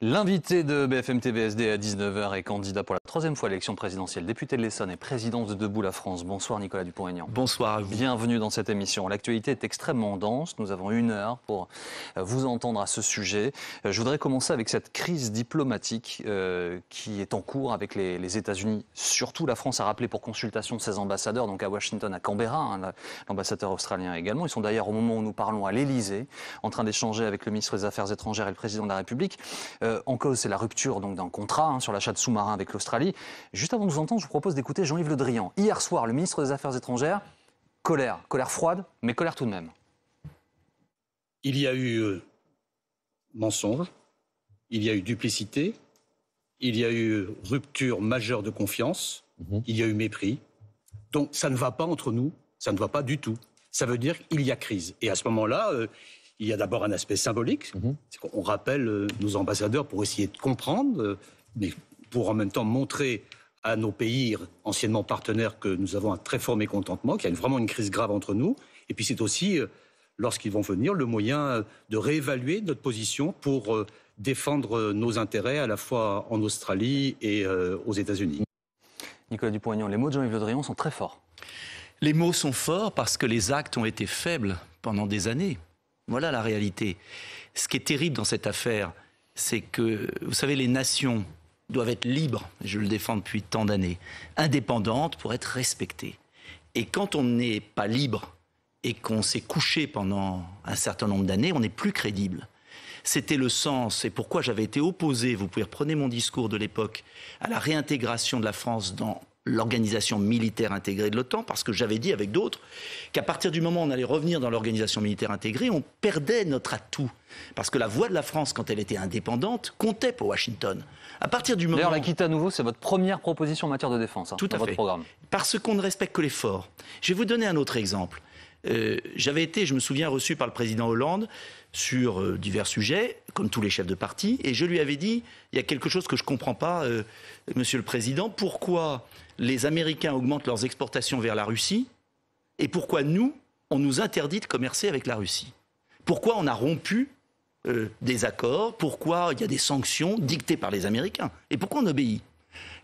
L'invité de BFM à 19h est candidat pour la troisième fois à l'élection présidentielle, député de l'Essonne et président de Debout la France. Bonsoir Nicolas Dupont-Aignan. Bonsoir à vous. Bienvenue dans cette émission. L'actualité est extrêmement dense. Nous avons une heure pour euh, vous entendre à ce sujet. Euh, je voudrais commencer avec cette crise diplomatique euh, qui est en cours avec les, États-Unis. Surtout, la France a rappelé pour consultation ses ambassadeurs, donc à Washington, à Canberra, hein, l'ambassadeur australien également. Ils sont d'ailleurs au moment où nous parlons à l'Élysée, en train d'échanger avec le ministre des Affaires étrangères et le président de la République. Euh, en cause, c'est la rupture donc d'un contrat hein, sur l'achat de sous-marins avec l'Australie. Juste avant de vous entendre, je vous propose d'écouter Jean-Yves Le Drian. Hier soir, le ministre des Affaires étrangères, colère, colère froide, mais colère tout de même. Il y a eu euh, mensonge, il y a eu duplicité, il y a eu euh, rupture majeure de confiance, mhm. il y a eu mépris. Donc ça ne va pas entre nous, ça ne va pas du tout. Ça veut dire qu'il y a crise. Et à ce moment-là, il y a d'abord un aspect symbolique, mhm. c'est qu'on rappelle euh, nos ambassadeurs pour essayer de comprendre, euh, mais pour en même temps montrer à nos pays anciennement partenaires que nous avons un très fort mécontentement, qu'il y a vraiment une crise grave entre nous. Et puis c'est aussi, euh, lorsqu'ils vont venir, le moyen de réévaluer notre position pour défendre nos intérêts à la fois en Australie et aux États-Unis. Nicolas Dupont-Aignan, les mots de Jean-Yves Le sont très forts. Les mots sont forts parce que les actes ont été faibles pendant des années. Voilà la réalité. Ce qui est terrible dans cette affaire, c'est que, vous savez, les nations doivent être libres, je le défends depuis tant d'années, indépendantes pour être respectées. Et quand on n'est pas libre et qu'on s'est couché pendant un certain nombre d'années, on n'est plus crédible. C'était le sens et pourquoi j'avais été opposé, vous pouvez reprendre mon discours de l'époque, à la réintégration de la France dans l'organisation militaire intégrée de l'OTAN, parce que j'avais dit avec d'autres qu'à partir du moment où on allait revenir dans l'organisation militaire intégrée, on perdait notre atout. Parce que la voix de la France, quand elle était indépendante, comptait pour Washington. À partir du moment. D'ailleurs, la quitte à nouveau, c'est votre première proposition en matière de défense. Hein, Tout à votre fait. Programme. Parce qu'on ne respecte que les forts. Je vais vous donner un autre exemple. Euh, j'avais été, je me souviens, reçu par le président Hollande sur euh, divers sujets, comme tous les chefs de parti, et je lui avais dit, il y a quelque chose que je ne comprends pas, euh, Monsieur le Président, pourquoi les Américains augmentent leurs exportations vers la Russie, et pourquoi nous, on nous interdit de commercer avec la Russie Pourquoi on a rompu des accords Pourquoi il y a des sanctions dictées par les Américains Et pourquoi on obéit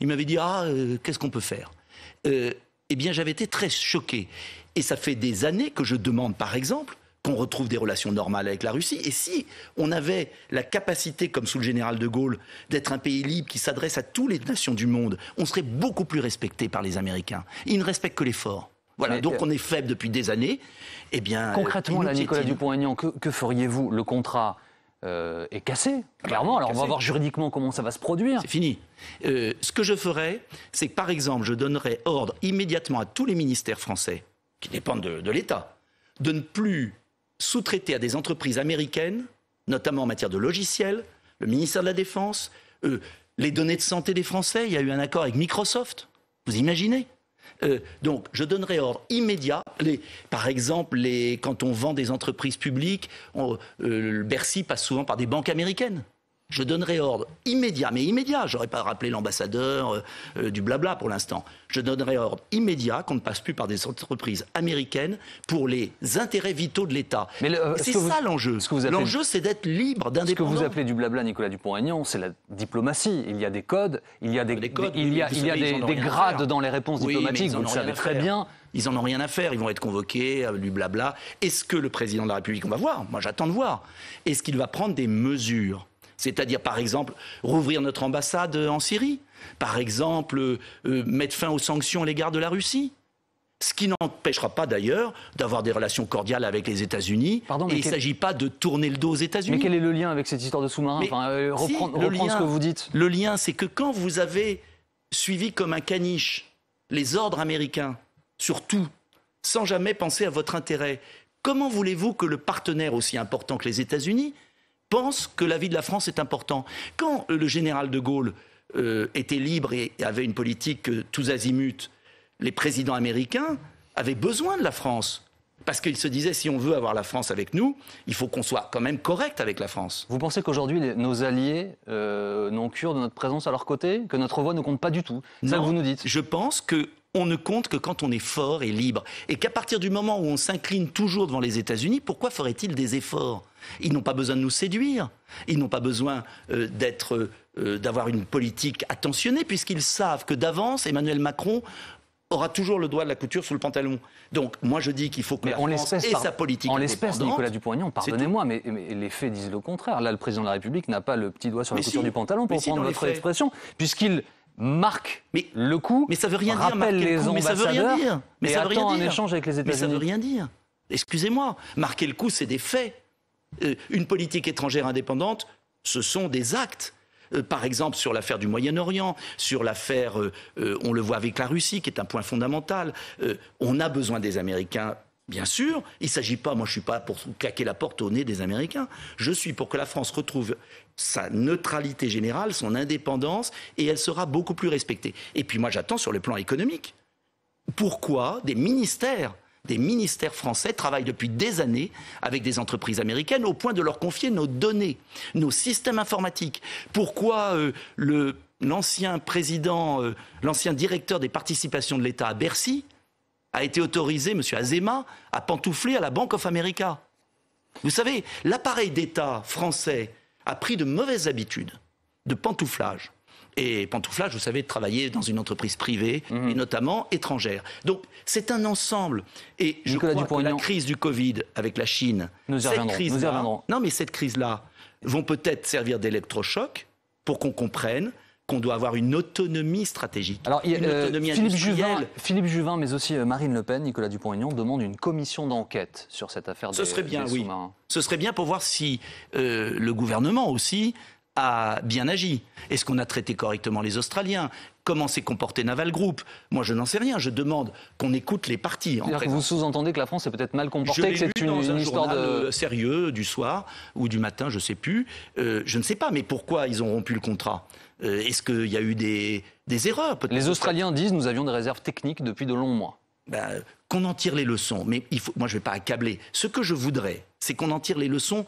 Il m'avait dit, ah, qu'est-ce qu'on peut faire eh bien j'avais été très choqué. Et ça fait des années que je demande, par exemple, qu'on retrouve des relations normales avec la Russie. Et si on avait la capacité, comme sous le général de Gaulle, d'être un pays libre qui s'adresse à toutes les nations du monde, on serait beaucoup plus respecté par les Américains. Ils ne respectent que les forts. Voilà, donc euh, on est faible depuis des années. Eh bien, euh, concrètement, là, Nicolas Dupont-Aignan, que feriez-vous Le contrat euh, est cassé, clairement. Alors on va voir juridiquement comment ça va se produire. C'est fini. Euh, ce que je ferais, c'est que par exemple, je donnerais ordre immédiatement à tous les ministères français, qui dépendent de, l'État, de ne plus sous-traiter à des entreprises américaines, notamment en matière de logiciels, le ministère de la Défense, euh, les données de santé des Français. Il y a eu un accord avec Microsoft. Vous imaginez euh, donc, je donnerai ordre immédiat. par exemple, quand on vend des entreprises publiques, euh, le Bercy passe souvent par des banques américaines je donnerai ordre immédiat, mais immédiat, j'aurais pas rappelé l'ambassadeur, euh, euh, du blabla pour l'instant, je donnerai ordre immédiat qu'on ne passe plus par des entreprises américaines pour les intérêts vitaux de l'État. Euh, c'est ça l'enjeu. l'enjeu, c'est d'être libre, d'indépendance. Ce que vous appelez du blabla, Nicolas Dupont-Aignan, c'est la diplomatie. Il y a des codes, il y a des, grades dans les réponses diplomatiques, vous le savez très bien. Ils n'en ont rien à faire, ils vont être convoqués, du blabla. Est-ce que le président de la République, on va voir, moi j'attends de voir, est-ce qu'il va prendre des mesures c'est-à-dire, par exemple, rouvrir notre ambassade en Syrie, par exemple, euh, mettre fin aux sanctions à l'égard de la Russie. Ce qui n'empêchera pas d'ailleurs d'avoir des relations cordiales avec les États-Unis. et il ne s'agit pas de tourner le dos aux États-Unis. Mais quel est le lien avec cette histoire de sous-marin enfin, euh, ce que vous dites. Le lien, c'est que quand vous avez suivi comme un caniche les ordres américains, tout, sans jamais penser à votre intérêt, comment voulez-vous que le partenaire aussi important que les États-Unis pense que l'avis de la France est important. Quand euh, le général de Gaulle euh, était libre et avait une politique tous azimuts, les présidents américains avaient besoin de la France. Parce qu'ils se disaient, si on veut avoir la France avec nous, il faut qu'on soit quand même correct avec la France. Vous pensez qu'aujourd'hui, nos alliés euh, n'ont cure de notre présence à leur côté Que notre voix ne compte pas du tout ça que vous nous dites Je pense qu'on ne compte que quand on est fort et libre. Et qu'à partir du moment où on s'incline toujours devant les États-Unis, pourquoi ferait-il des efforts ils n'ont pas besoin de nous séduire. Ils n'ont pas besoin euh, d'être, euh, euh, d'avoir une politique attentionnée, puisqu'ils savent que d'avance, Emmanuel Macron aura toujours le doigt de la couture sur le pantalon. Donc, moi, je dis qu'il faut que la on France ait sa politique En l'espèce, Nicolas Dupont-Aignan, pardonnez-moi, mais, les faits disent le contraire. Là, le président de la République n'a pas le petit doigt sur la couture du pantalon, pour prendre votre expression, puisqu'il marque le coup, mais ça veut rien rappelle dire, les mais ça veut rien dire. Mais ça veut rien échange avec les États-Unis. Mais ça veut rien dire. Excusez-moi, marquer le coup, c'est des faits. Euh, une politique étrangère indépendante, ce sont des actes. Euh, par exemple sur l'affaire du Moyen-Orient, sur l'affaire, euh, on le voit avec la Russie, qui est un point fondamental. on a besoin des Américains. Bien sûr, il ne s'agit pas, moi je ne suis pas pour claquer la porte au nez des Américains, je suis pour que la France retrouve sa neutralité générale, son indépendance, et elle sera beaucoup plus respectée. Et puis moi j'attends sur le plan économique. Pourquoi des ministères des ministères français travaillent depuis des années avec des entreprises américaines au point de leur confier nos données, nos systèmes informatiques. Pourquoi euh, l'ancien président, euh, l'ancien directeur des participations de l'État à Bercy, a été autorisé, M. Azema, à pantoufler à la Bank of America. Vous savez, l'appareil d'État français a pris de mauvaises habitudes de pantouflage. Et pantouflage, vous savez, travailler dans une entreprise privée, mhm. et notamment étrangère. Donc, c'est un ensemble. Et je Nicolas crois que la crise du Covid avec la Chine, nous cette reviendrons, crise nous reviendrons. non mais cette crise-là, vont peut-être servir d'électrochoc pour qu'on comprenne qu'on doit avoir une autonomie stratégique. Alors, euh, Philippe, Juvin, Philippe Juvin, mais aussi euh, Marine Le Pen, Nicolas Dupont-Aignan demandent une commission d'enquête sur cette affaire Ce serait bien, oui. Ce serait bien pour voir si euh, le gouvernement aussi a bien agi Est-ce qu'on a traité correctement les Australiens Comment s'est comporté Naval Group Moi, je n'en sais rien. Je demande qu'on écoute les partis. vous sous-entendez que la France s'est peut-être mal comportée, que c'est une, histoire de euh, sérieux du soir ou du matin, je ne sais plus. Euh, je ne sais pas, mais pourquoi ils ont rompu le contrat euh, Est-ce qu'il y a eu des, erreurs Les Australiens disent nous avions des réserves techniques depuis de longs mois. Ben, qu'on en tire les leçons, mais il faut, moi je ne vais pas accabler. Ce que je voudrais, c'est qu'on en tire les leçons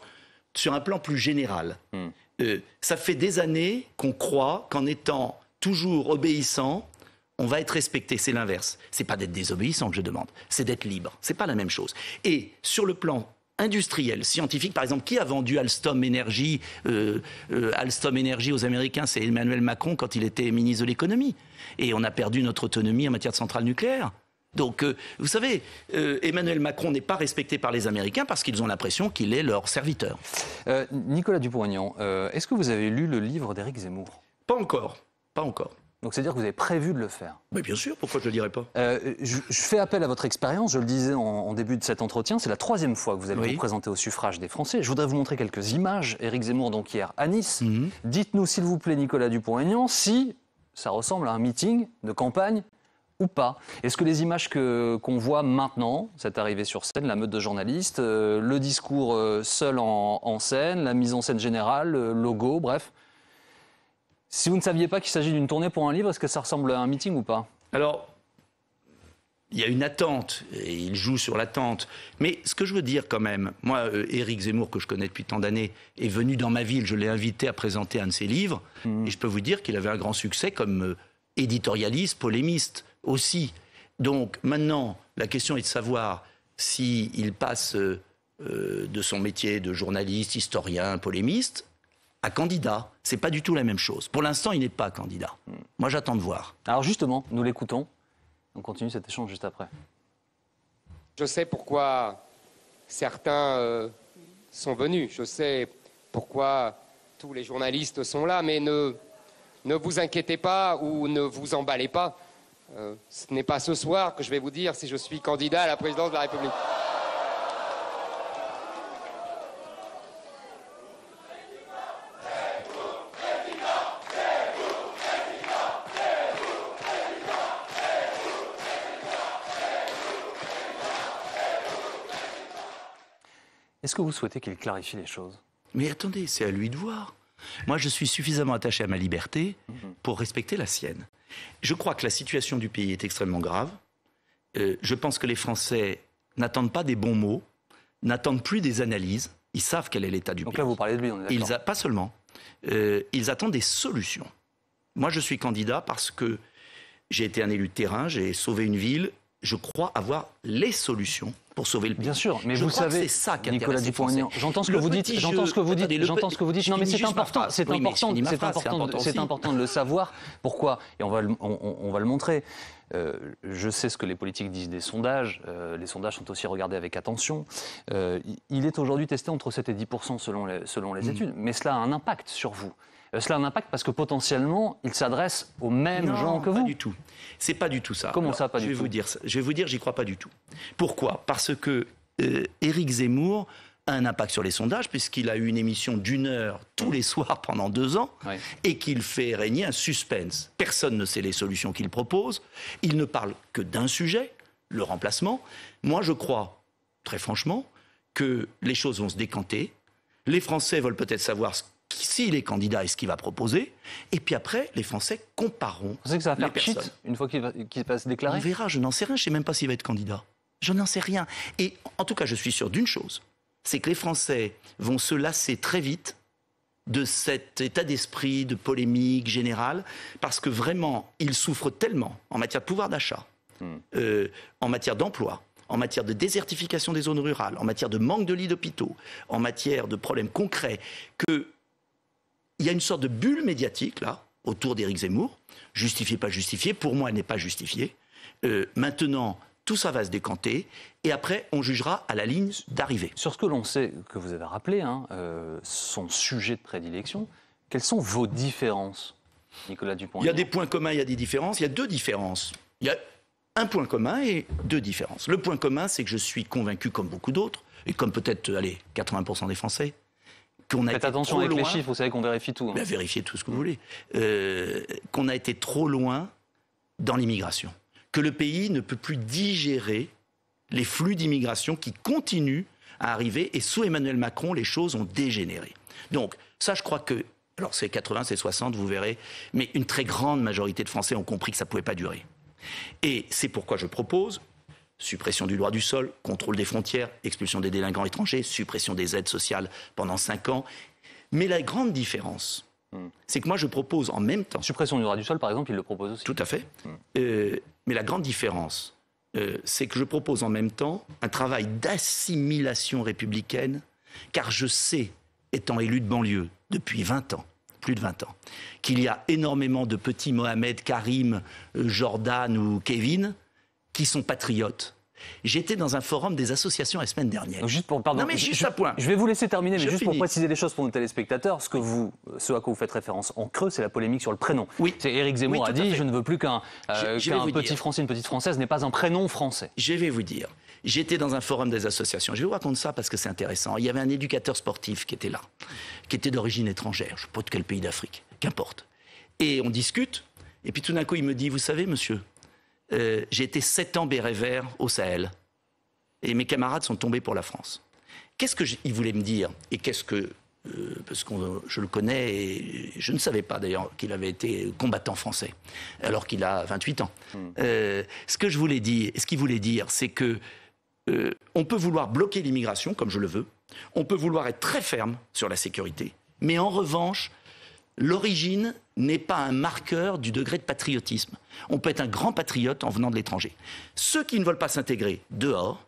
sur un plan plus général. Hmm. Euh, ça fait des années qu'on croit qu'en étant toujours obéissant, on va être respecté. C'est l'inverse. C'est pas d'être désobéissant que je demande, c'est d'être libre. C'est pas la même chose. Et sur le plan industriel, scientifique, par exemple, qui a vendu Alstom Energy, euh, euh, Alstom Energy aux Américains C'est Emmanuel Macron quand il était ministre de l'économie. Et on a perdu notre autonomie en matière de centrales nucléaires. Donc, euh, vous savez, euh, Emmanuel Macron n'est pas respecté par les Américains parce qu'ils ont l'impression qu'il est leur serviteur. Euh, Nicolas Dupont-Aignan, est-ce que vous avez lu le livre d'Éric Zemmour Pas encore, pas encore. Donc c'est-à-dire que vous avez prévu de le faire Mais bien sûr, pourquoi je ne le dirais pas je, fais appel à votre expérience, je le disais en, début de cet entretien, c'est la troisième fois que vous allez vous présenter au suffrage des Français. Je voudrais vous montrer quelques images. Éric Zemmour, donc hier à Nice. Mhm. Dites-nous, s'il vous plaît, Nicolas Dupont-Aignan, si ça ressemble à un meeting de campagne ou pas Est-ce que les images que, qu'on voit maintenant, cette arrivée sur scène, la meute de journalistes, euh, le discours euh, seul en, scène, la mise en scène générale, le logo, bref, si vous ne saviez pas qu'il s'agit d'une tournée pour un livre, est-ce que ça ressemble à un meeting ou pas Alors, il y a une attente, et il joue sur l'attente. Mais ce que je veux dire quand même, moi, euh, Éric Zemmour, que je connais depuis tant d'années, est venu dans ma ville, je l'ai invité à présenter un de ses livres, mmh. et je peux vous dire qu'il avait un grand succès comme éditorialiste, polémiste aussi. Donc maintenant, la question est de savoir s'il passe euh, euh, de son métier de journaliste, historien, polémiste, à candidat. Ce n'est pas du tout la même chose. Pour l'instant, il n'est pas candidat. Moi, j'attends de voir. Alors justement, nous l'écoutons. On continue cet échange juste après. Je sais pourquoi certains euh, sont venus. Je sais pourquoi tous les journalistes sont là, mais ne vous inquiétez pas ou ne vous emballez pas. Euh, ce n'est pas ce soir que je vais vous dire si je suis candidat à la présidence de la République. Est-ce que vous souhaitez qu'il clarifie les choses Mais attendez, c'est à lui de voir. Moi, je suis suffisamment attaché à ma liberté pour respecter la sienne. Je crois que la situation du pays est extrêmement grave. Euh, je pense que les Français n'attendent pas des bons mots, n'attendent plus des analyses. Ils savent quel est l'état du pays. Donc là, vous parlez de lui, on est Pas seulement. Euh, ils attendent des solutions. Moi, je suis candidat parce que j'ai été un élu de terrain, j'ai sauvé une ville, je crois avoir les solutions pour sauver le pays. Bien sûr, mais vous savez, ça Nicolas Dupont-Aignan, j'entends ce, que vous dites, j'entends ce que vous dites, j'entends ce que vous dites. Non, mais c'est important, c'est important, c'est important, de le savoir. Pourquoi Et on va le, on, va le montrer. Euh, je sais ce que les politiques disent des sondages. Euh, les sondages sont aussi regardés avec attention. Euh, il est aujourd'hui testé entre 7 et 10 selon les, selon les hmm. études, mais cela a un impact sur vous. Euh, cela a un impact parce que potentiellement, il s'adresse aux mêmes gens que vous. Pas du tout. C'est pas du tout ça. Comment ça, pas du je vais tout vous dire, Je vais vous dire, j'y crois pas du tout. Pourquoi Parce que euh, Éric Zemmour a un impact sur les sondages, puisqu'il a eu une émission d'une heure tous les soirs pendant deux ans, et qu'il fait régner un suspense. Personne ne sait les solutions qu'il propose. Il ne parle que d'un sujet, le remplacement. Moi, je crois, très franchement, que les choses vont se décanter. Les Français veulent peut-être savoir ce s'il est candidat et ce qu'il va proposer. Et puis après, les Français compareront. Vous pensez que ça va faire une fois qu'il va, se déclarer On verra, je n'en sais rien, je ne sais même pas s'il va être candidat. Je n'en sais rien. Et en tout cas, je suis sûr d'une chose c'est que les Français vont se lasser très vite de cet état d'esprit de polémique générale, parce que vraiment, ils souffrent tellement en matière de pouvoir d'achat, hmm. euh, en matière d'emploi, en matière de désertification des zones rurales, en matière de manque de lits d'hôpitaux, en matière de problèmes concrets, que il y a une sorte de bulle médiatique, là, autour d'Éric Zemmour. Justifié, pas justifié. Pour moi, elle n'est pas justifiée. Euh, maintenant, tout ça va se décanter et après on jugera à la ligne d'arrivée. Sur ce que l'on sait, que vous avez rappelé, hein, euh, son sujet de prédilection, quelles sont vos différences, Nicolas Dupont Il y a des points communs, il y a des différences, il y a deux différences. Il y a un point commun et deux différences. Le point commun, c'est que je suis convaincu, comme beaucoup d'autres, et comme peut-être, euh, allez, 80% des Français, Faites attention avec les chiffres, vous savez qu'on vérifie tout. Hein. Bah, vérifiez tout ce que vous voulez. Euh, qu'on a été trop loin dans l'immigration. Que le pays ne peut plus digérer les flux d'immigration qui continuent à arriver. Et sous Emmanuel Macron, les choses ont dégénéré. Donc, ça, je crois que. Alors, c'est 80, c'est 60, vous verrez. Mais une très grande majorité de Français ont compris que ça ne pouvait pas durer. Et c'est pourquoi je propose suppression du droit du sol, contrôle des frontières, expulsion des délinquants étrangers, suppression des aides sociales pendant 5 ans. Mais la grande différence, hmm. c'est que moi je propose en même temps... Suppression du droit du sol, par exemple, il le propose aussi. Tout à fait. Hmm. Euh, mais la grande différence, euh, c'est que je propose en même temps un travail d'assimilation républicaine, car je sais, étant élu de banlieue depuis 20 ans, plus de 20 ans, qu'il y a énormément de petits Mohamed, Karim, euh, Jordan ou Kevin qui sont patriotes. J'étais dans un forum des associations la semaine dernière. juste pour, pardon, je, vais vous laisser terminer, mais juste pour préciser des choses pour nos téléspectateurs, ce, que vous, ce à quoi vous faites référence en creux, c'est la polémique sur le prénom. Oui. C'est Éric Zemmour a dit, je ne veux plus qu'un euh, petit français, une petite française n'est pas un prénom français. Je vais vous dire, j'étais dans un forum des associations, je vais vous raconter ça parce que c'est intéressant. Il y avait un éducateur sportif qui était là, qui était d'origine étrangère, je ne sais pas de quel pays d'Afrique, qu'importe. Et on discute, et puis tout d'un coup il me dit, vous savez monsieur, euh, j'ai été sept ans béret vert au Sahel. Et mes camarades sont tombés pour la France. Qu'est-ce qu'il voulait me dire Et qu'est-ce que. Euh, parce que je le connais et je ne savais pas d'ailleurs qu'il avait été combattant français, alors qu'il a 28 ans. Hmm. Euh, ce que je voulais dire, ce qu'il voulait dire, c'est que. on peut vouloir bloquer l'immigration, comme je le veux. On peut vouloir être très ferme sur la sécurité. Mais en revanche, l'origine n'est pas un marqueur du degré de patriotisme. On peut être un grand patriote en venant de l'étranger. Ceux qui ne veulent pas s'intégrer dehors,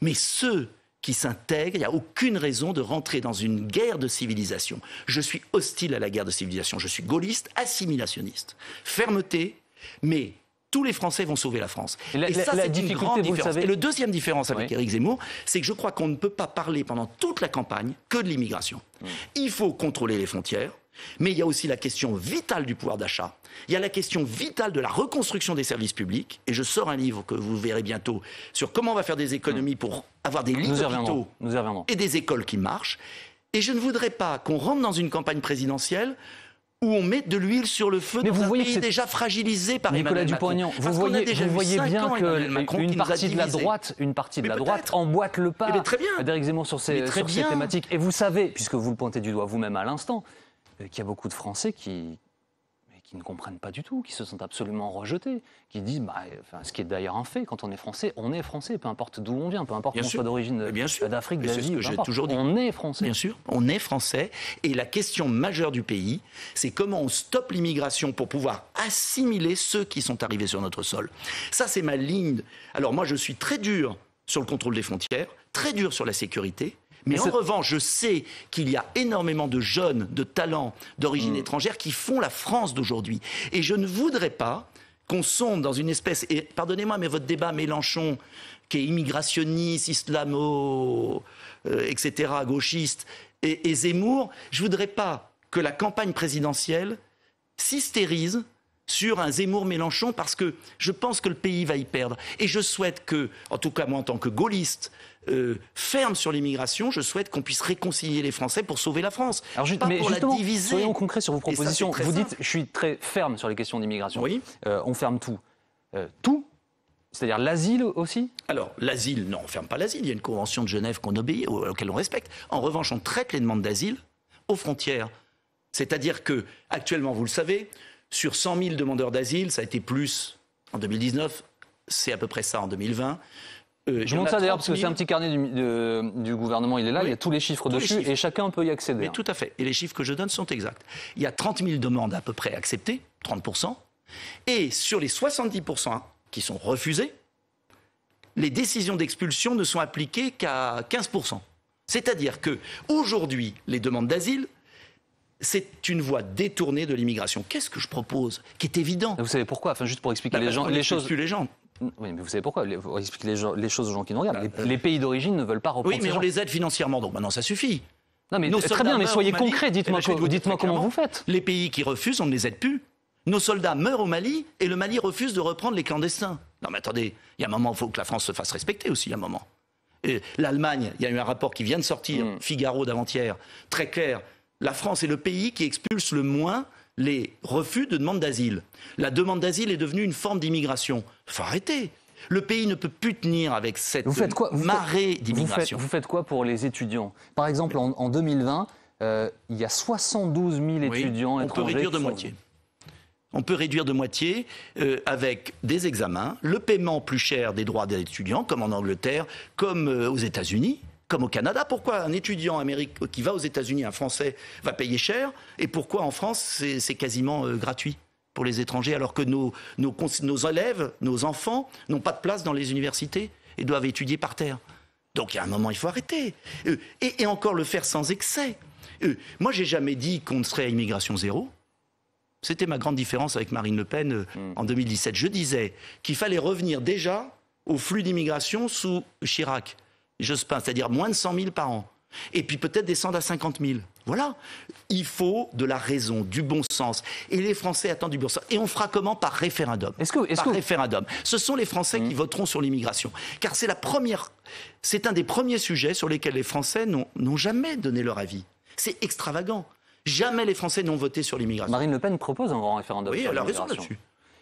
mais ceux qui s'intègrent, il n'y a aucune raison de rentrer dans une guerre de civilisation. Je suis hostile à la guerre de civilisation, je suis gaulliste, assimilationniste. Fermeté, mais tous les Français vont sauver la France. Et, ça, c'est une grande différence. Et le deuxième différence avec Éric Zemmour, c'est que je crois qu'on ne peut pas parler pendant toute la campagne que de l'immigration. Mm. Il faut contrôler les frontières. Mais il y a aussi la question vitale du pouvoir d'achat, il y a la question vitale de la reconstruction des services publics, et je sors un livre que vous verrez bientôt sur comment on va faire des économies mm. pour avoir des lits et des écoles qui marchent. Et je ne voudrais pas qu'on rentre dans une campagne présidentielle où on met de l'huile sur le feu dans pays déjà fragilisé par Nicolas Dupont-Aignan. Vous voyez, vous voyez bien qu'une partie de la droite, une partie de la droite emboîte le pas eh ben, d'Éric Zemmour sur, ces, sur ces thématiques. Et vous savez, puisque vous le pointez du doigt vous-même à l'instant, euh, qu'il y a beaucoup de Français qui, ne comprennent pas du tout, qui se sentent absolument rejetés, qui disent, bah, ce qui est d'ailleurs un fait, quand on est français, on est français, peu importe d'où on vient, peu importe qu'on soit d'origine d'Afrique, d'Asie, toujours dit. on est français. Bien sûr, on est français. Et la question majeure du pays, c'est comment on stoppe l'immigration pour pouvoir assimiler ceux qui sont arrivés sur notre sol. Ça, c'est ma ligne. Alors moi, je suis très dur sur le contrôle des frontières, très dur sur la sécurité, mais, en revanche, je sais qu'il y a énormément de jeunes, de talents d'origine mm. étrangère qui font la France d'aujourd'hui. Et je ne voudrais pas qu'on sonde dans une espèce. Et pardonnez-moi, mais votre débat Mélenchon, qui est immigrationniste, islamo, euh, etc., gauchiste, et, Zemmour, je voudrais pas que la campagne présidentielle s'hystérise sur un Zemmour-Mélenchon parce que je pense que le pays va y perdre. Et je souhaite que, en tout cas moi en tant que gaulliste, euh, ferme sur l'immigration, je souhaite qu'on puisse réconcilier les Français pour sauver la France. Alors juste, pas mais pour la diviser. Soyons concrets sur vos propositions. Vous dites, je suis très ferme sur les questions d'immigration. Oui. Euh, on ferme tout. Euh, tout c'est-à-dire l'asile aussi Alors, l'asile, non, on ne ferme pas l'asile. Il y a une convention de Genève qu'on obéit, auquel on respecte. En revanche, on traite les demandes d'asile aux frontières. C'est-à-dire que, actuellement, vous le savez, sur 100 000 demandeurs d'asile, ça a été plus en 2019, c'est à peu près ça en 2020. Euh, je montre ça d'ailleurs parce que c'est un petit carnet du, gouvernement, il est là, il y a tous les chiffres dessus et chacun peut y accéder. Mais hein. tout à fait, et les chiffres que je donne sont exacts. Il y a 30 000 demandes à peu près acceptées, 30%, et sur les 70% qui sont refusées, les décisions d'expulsion ne sont appliquées qu'à 15%. C'est-à-dire que aujourd'hui, les demandes d'asile c'est une voie détournée de l'immigration. Qu'est-ce que je propose Qui est évident. Vous savez pourquoi Enfin, juste pour expliquer bah, les gens. Les choses. Les gens. Oui, mais vous savez pourquoi les, choses aux gens qui nous regardent. Bah, euh. Les, pays d'origine ne veulent pas reprendre. Oui, mais on les aide financièrement, donc maintenant ça suffit. Non, mais très bien, mais soyez concrets, dites-moi eh ben, comment vous faites. Les pays qui refusent, on ne les aide plus. Nos soldats meurent au Mali et le Mali refuse de reprendre les clandestins. Non, mais attendez, il y a un moment, il faut que la France se fasse respecter aussi, il y a un moment. L'Allemagne, il y a eu un rapport qui vient de sortir, mm. Figaro d'avant-hier, très clair. La France est le pays qui expulse le moins les refus de demande d'asile. La demande d'asile est devenue une forme d'immigration. Faut arrêter. Le pays ne peut plus tenir avec cette vous faites quoi, vous marée d'immigration. Vous, faites, quoi pour les étudiants Par exemple, en, 2020, euh, il y a 72 000 étudiants étrangers. On peut réduire de moitié. On peut réduire de moitié euh, avec des examens, le paiement plus cher des droits des étudiants, comme en Angleterre, comme euh, aux États-Unis. Comme au Canada, pourquoi un étudiant américain qui va aux États-Unis, un Français, va payer cher Et pourquoi en France, c'est quasiment euh, gratuit pour les étrangers, alors que nos, élèves, nos enfants n'ont pas de place dans les universités et doivent étudier par terre Donc, il y a un moment, il faut arrêter. Euh, et, encore le faire sans excès. Euh, moi, j'ai jamais dit qu'on serait à immigration zéro. C'était ma grande différence avec Marine Le Pen hmm. en 2017. Je disais qu'il fallait revenir déjà au flux d'immigration sous Chirac. Jospin, c'est-à-dire moins de 100 000 par an. Et puis peut-être descendre à 50 000. Voilà. Il faut de la raison, du bon sens. Et les Français attendent du bon sens. Et on fera comment Par référendum. ce Par référendum. Ce sont les Français qui mmh. voteront sur l'immigration. Car c'est la première, c'est un des premiers sujets sur lesquels les Français n'ont jamais donné leur avis. C'est extravagant. Jamais les Français n'ont voté sur l'immigration. Marine Le Pen propose un grand référendum. Oui, elle a raison là-dessus.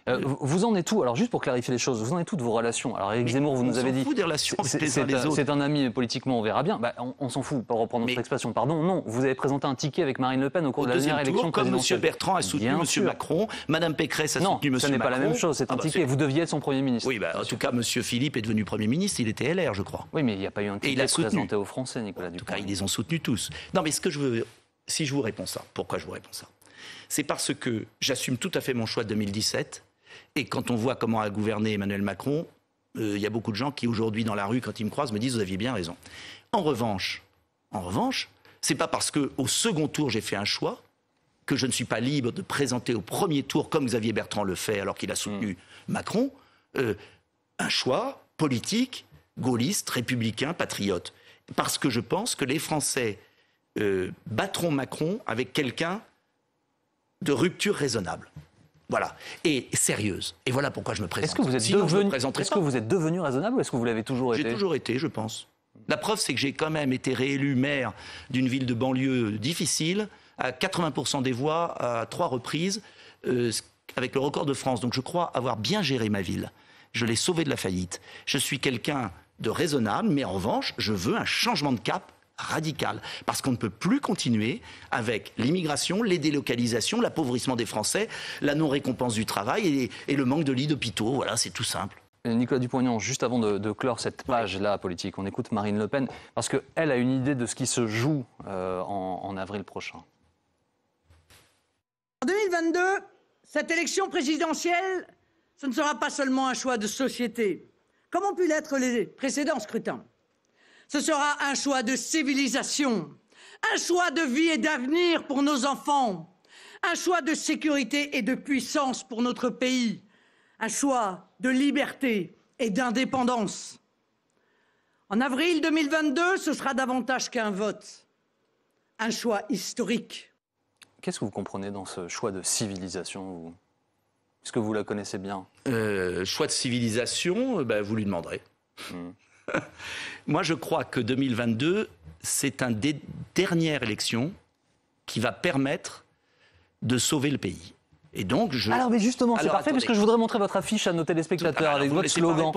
Euh, vous en êtes tout. Alors juste pour clarifier les choses, vous en êtes tout de vos relations. Alors Éric Zemmour, vous nous avez dit. Fout des relations. C'est un ami politiquement, on verra bien. Bah, on, s'en fout, pour reprendre notre expression. Pardon, non. Vous avez présenté un ticket avec Marine Le Pen au cours de la dernière tour, élection comme M. Monsieur Bertrand a soutenu M. Monsieur Macron, Madame Pécresse a soutenu M. Macron. Non, ce n'est pas la même chose. Ah bah, c'est un ticket. Vous deviez être son premier ministre. Oui, bah, en tout cas, Monsieur Philippe est devenu premier ministre. Il était LR, je crois. Oui, mais il n'y a pas eu un ticket présenté aux Français, Nicolas Dupont. En tout cas, ils les ont soutenus tous. Non, mais ce que je veux, si je vous réponds ça, pourquoi je vous réponds ça c'est parce que j'assume tout à fait mon choix de 2017. Et quand on voit comment a gouverné Emmanuel Macron, euh, il y a beaucoup de gens qui aujourd'hui dans la rue, quand ils me croisent, me disent vous aviez bien raison. En revanche, en revanche, c'est pas parce que au second tour j'ai fait un choix que je ne suis pas libre de présenter au premier tour, comme Xavier Bertrand le fait alors qu'il a soutenu mmh. Macron, euh, un choix politique, gaulliste, républicain, patriote. Parce que je pense que les Français euh, battront Macron avec quelqu'un de rupture raisonnable. Voilà. Et sérieuse. Et voilà pourquoi je me présente. Est-ce que vous êtes, devenu, raisonnable ou est-ce que vous l'avez toujours été J'ai toujours été, je pense. La preuve, c'est que j'ai quand même été réélu maire d'une ville de banlieue difficile, à 80% des voix, à trois reprises, euh, avec le record de France. Donc je crois avoir bien géré ma ville. Je l'ai sauvée de la faillite. Je suis quelqu'un de raisonnable, mais en revanche, je veux un changement de cap Radical. Parce qu'on ne peut plus continuer avec l'immigration, les délocalisations, l'appauvrissement des Français, la non-récompense du travail et, le manque de lits d'hôpitaux. Voilà, c'est tout simple. Euh, Nicolas Dupont-Aignan, juste avant de, clore cette page-là politique, on écoute Marine Le Pen parce qu'elle a une idée de ce qui se joue euh, en, avril prochain. En 2022, cette élection présidentielle, ce ne sera pas seulement un choix de société, Comment ont pu l'être les précédents scrutins. Ce sera un choix de civilisation, un choix de vie et d'avenir pour nos enfants, un choix de sécurité et de puissance pour notre pays, un choix de liberté et d'indépendance. En avril 2022, ce sera davantage qu'un vote, un choix historique. Qu'est-ce que vous comprenez dans ce choix de civilisation Est-ce que vous la connaissez bien euh, Choix de civilisation, euh, bah, vous lui demanderez. Hmm. Moi, je crois que 2022, c'est une des dernières élections qui va permettre de sauver le pays. Et donc, je... Alors, mais justement, c'est parfait, parce que je voudrais montrer votre affiche à nos téléspectateurs avec votre slogan.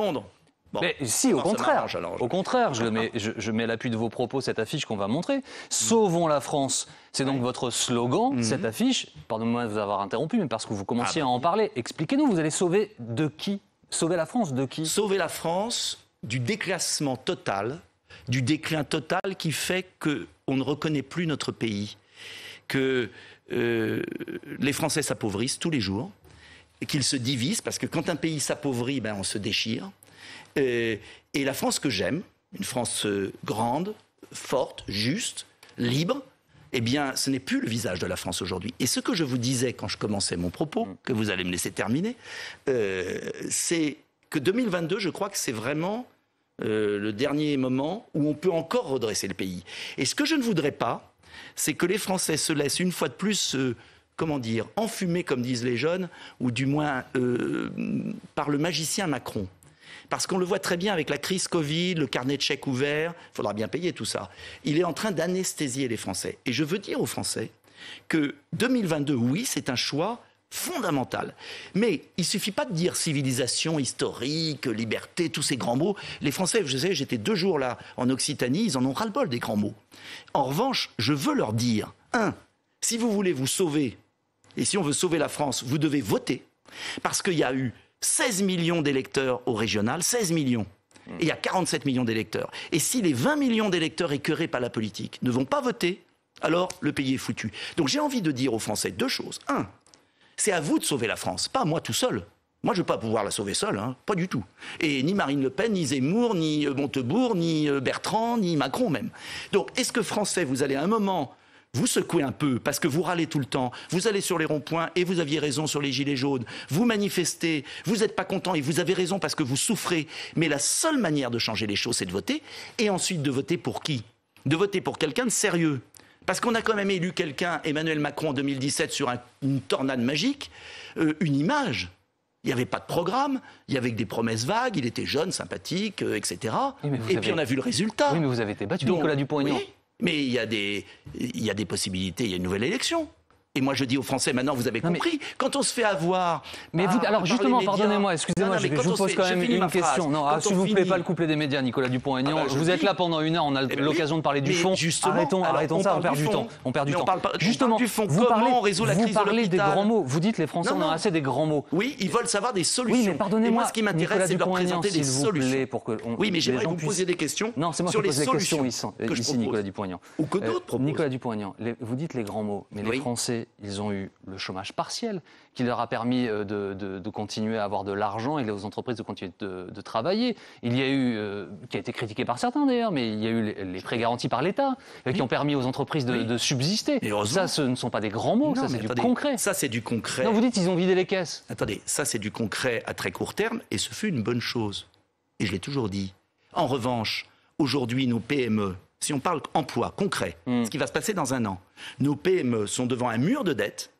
Bon, mais si, au contraire. Au contraire, je mets, je, mets l'appui de vos propos, cette affiche qu'on va montrer. Sauvons la France. C'est donc votre slogan, mhm. cette affiche. Pardonnez-moi de vous avoir interrompu, mais parce que vous commenciez ah à en parler. Expliquez-nous, vous allez sauver de qui Sauver la France de qui Sauver la France du déclassement total, du déclin total qui fait qu'on ne reconnaît plus notre pays, que euh, les Français s'appauvrissent tous les jours, qu'ils se divisent, parce que quand un pays s'appauvrit, ben, on se déchire. Euh, et la France que j'aime, une France euh, grande, forte, juste, libre, eh bien, ce n'est plus le visage de la France aujourd'hui. Et ce que je vous disais quand je commençais mon propos, mm. que vous allez me laisser terminer, c'est que 2022, je crois que c'est vraiment euh, le dernier moment où on peut encore redresser le pays. Et ce que je ne voudrais pas, c'est que les Français se laissent une fois de plus, euh, comment dire, enfumer, comme disent les jeunes, ou du moins euh, par le magicien Macron. Parce qu'on le voit très bien avec la crise Covid, le carnet de chèques ouvert, il faudra bien payer tout ça. Il est en train d'anesthésier les Français. Et je veux dire aux Français que 2022, oui, c'est un choix fondamentale. Mais il suffit pas de dire civilisation, historique, liberté, tous ces grands mots. Les Français, je sais, j'étais deux jours là en Occitanie, ils en ont ras-le-bol des grands mots. En revanche, je veux leur dire, un, si vous voulez vous sauver, et si on veut sauver la France, vous devez voter, parce qu'il y a eu 16 millions d'électeurs au régional, 16 millions. Et il y a 47 millions d'électeurs. Et si les 20 millions d'électeurs écœurés par la politique ne vont pas voter, alors le pays est foutu. Donc j'ai envie de dire aux Français deux choses. Un, c'est à vous de sauver la France, pas moi tout seul. Moi, je ne vais pas pouvoir la sauver seule, hein, pas du tout. Et ni Marine Le Pen, ni Zemmour, ni euh, Montebourg, ni euh, Bertrand, ni Macron même. Donc, est-ce que Français, vous allez à un moment vous secouez un peu parce que vous râlez tout le temps, vous allez sur les ronds-points et vous aviez raison sur les gilets jaunes, vous manifestez, vous n'êtes pas content et vous avez raison parce que vous souffrez. Mais la seule manière de changer les choses, c'est de voter et ensuite de voter pour qui De voter pour quelqu'un de sérieux. Parce qu'on a quand même élu quelqu'un, Emmanuel Macron en 2017, sur une tornade magique, euh, une image. Il n'y avait pas de programme, il y avait que des promesses vagues, il était jeune, sympathique, euh, etc. et puis on a vu le résultat. Oui, mais vous avez été battu, Donc, Nicolas Dupont-Aignan. Oui, mais il y, a des, il y a des possibilités, il y a une nouvelle élection. Et moi, je dis aux Français, maintenant, vous avez compris, quand on se fait avoir. Mais vous, bah, alors justement, pardonnez-moi, excusez-moi, je, vous pose quand même une question. Non, s'il ah, vous plaît, pas le couplet des médias, Nicolas Dupont-Aignan. Ah, bah, vous êtes là pendant une heure, on a eh, l'occasion de parler du fond. Justement, arrêtons, ça, on perd du, temps. On perd du temps. justement, fond, vous parlez, on résout la des grands mots. Vous dites, les Français, on a assez des grands mots. Oui, ils veulent savoir des solutions. Oui, mais pardonnez-moi. ce qui m'intéresse, c'est de leur présenter des solutions. Oui, mais j'aimerais vous poser des questions. Non, c'est moi qui pose les solutions ici, Nicolas Dupont-Aignan. Ou que d'autres Nicolas Dupont-Aignan, vous dites les grands mots, mais les Français ils ont eu le chômage partiel qui leur a permis euh, de, continuer à avoir de l'argent et aux entreprises de continuer de, travailler. Il y a eu, euh, qui a été critiqué par certains d'ailleurs, mais il y a eu les, prêts garantis par l'État euh, qui ont permis aux entreprises de, subsister. ça, ce ne sont pas des grands mots, ça c'est du concret. Ça c'est du concret. Non, vous dites ils ont vidé les caisses. Attendez, ça c'est du concret à très court terme et ce fut une bonne chose. Et je l'ai toujours dit. En revanche, aujourd'hui, nos PME, si on parle emploi concret, hmm. ce qui va se passer dans un an, nos PME sont devant un mur de dettes